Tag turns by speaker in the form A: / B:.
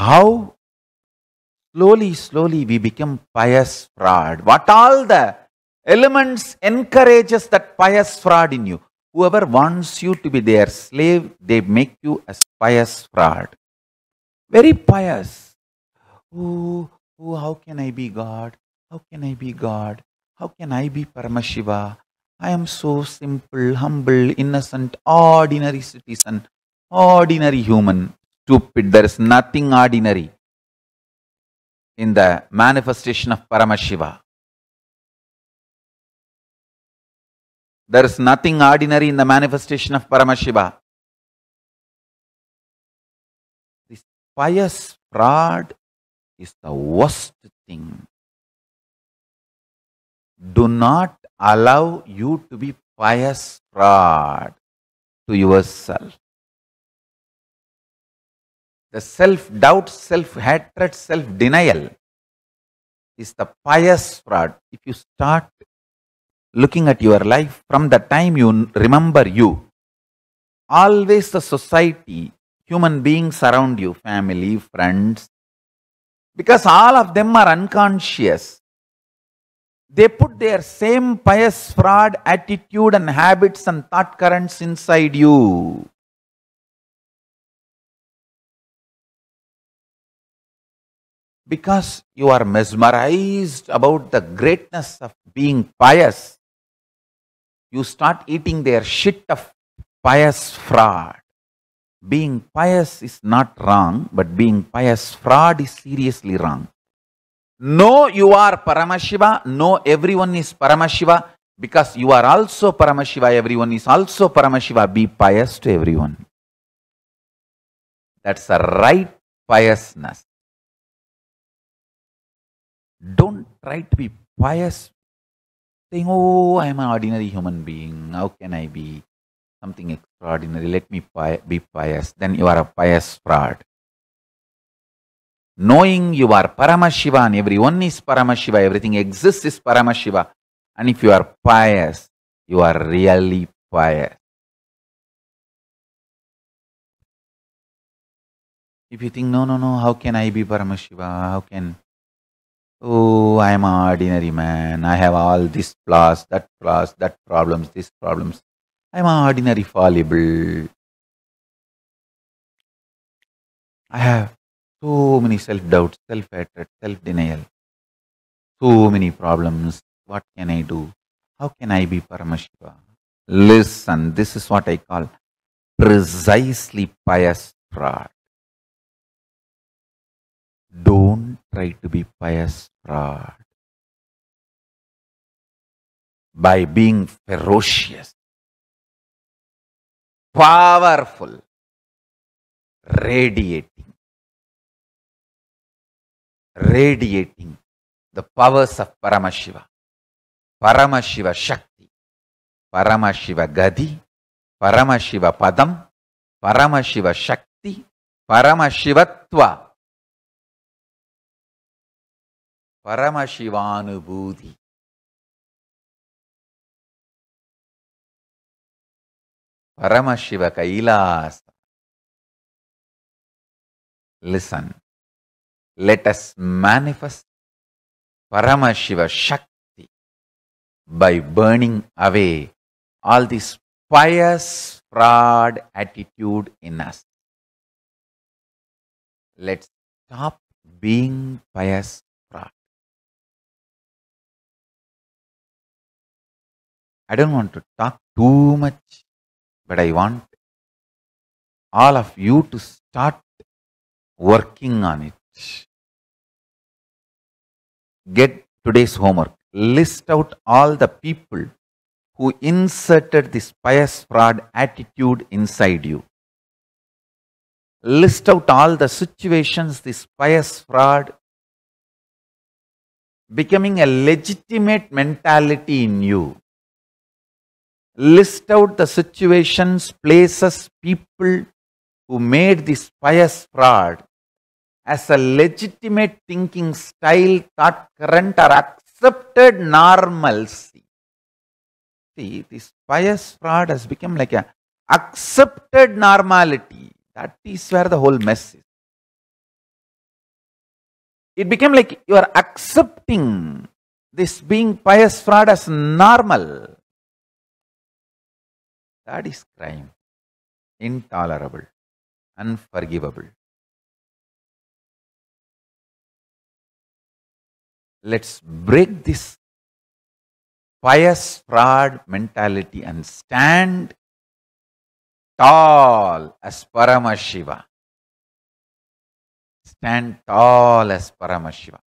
A: how slowly, slowly we become pious fraud. What all the elements encourages that pious fraud in you. Whoever wants you to be their slave, they make you as pious fraud. Very pious. Oh, ooh, how can I be God? How can I be God? How can I be Paramashiva? I am so simple, humble, innocent, ordinary citizen, ordinary human stupid, there is nothing ordinary in the
B: manifestation of Paramashiva. There is nothing ordinary in the manifestation of Paramashiva. This pious fraud is the worst thing. Do not allow you to be pious fraud to yourself.
A: The self-doubt, self-hatred, self-denial is the pious fraud. If you start looking at your life from the time you remember you, always the society, human beings around you, family, friends, because all of them are unconscious. They put their same pious fraud
B: attitude and habits and thought currents inside you. because you are mesmerized about the greatness of being pious,
A: you start eating their shit of pious fraud. Being pious is not wrong, but being pious fraud is seriously wrong. No, you are Paramashiva. No, everyone is Paramashiva because you are also Paramashiva. Everyone is also Paramashiva. Be pious to everyone.
B: That's the right piousness. Don't try to be pious, saying, Oh, I'm an ordinary
A: human being. How can I be something extraordinary? Let me be pious. Then you are a pious fraud. Knowing you are Paramashiva and everyone is Paramashiva, everything exists is Paramashiva. And if you are pious,
B: you are really pious. If you think, no, no, no, how can I be Paramashiva? How can
A: oh, I am an ordinary man, I have all this flaws, that flaws, that problems, these problems. I am an ordinary fallible. I have so many self doubts, self hatred, self denial, so many problems. What can I do? How can I be Paramashiva? Listen, this is what I call precisely pious
B: fraud. Don't try to be pious fraud. By being ferocious, powerful, radiating, radiating the powers of Paramashiva, Paramashiva Shakti,
A: Paramashiva Gadi, Paramashiva Padam, Paramashiva Shakti,
B: Paramashivatva. பரமசிவானுபூதி Paramashiva Kailasa listen let us manifest Paramashiva Shakti by burning away
A: all this bias fraud attitude in us
B: let's stop being pious I don't want to talk too much, but I want all of you to start working on it. Get today's homework. List out all the people who
A: inserted this pious fraud attitude inside you. List out all the situations this pious fraud becoming a legitimate mentality in you list out the situations, places, people who made this pious fraud as a legitimate thinking style, thought current or accepted normalcy. See, this pious fraud has become like a accepted normality. That is where the whole mess is. It became like you are accepting this being pious fraud as normal
B: that is crime. Intolerable. Unforgivable. Let's break this pious fraud
A: mentality and stand tall as Paramashiva.
B: Stand tall as Paramashiva.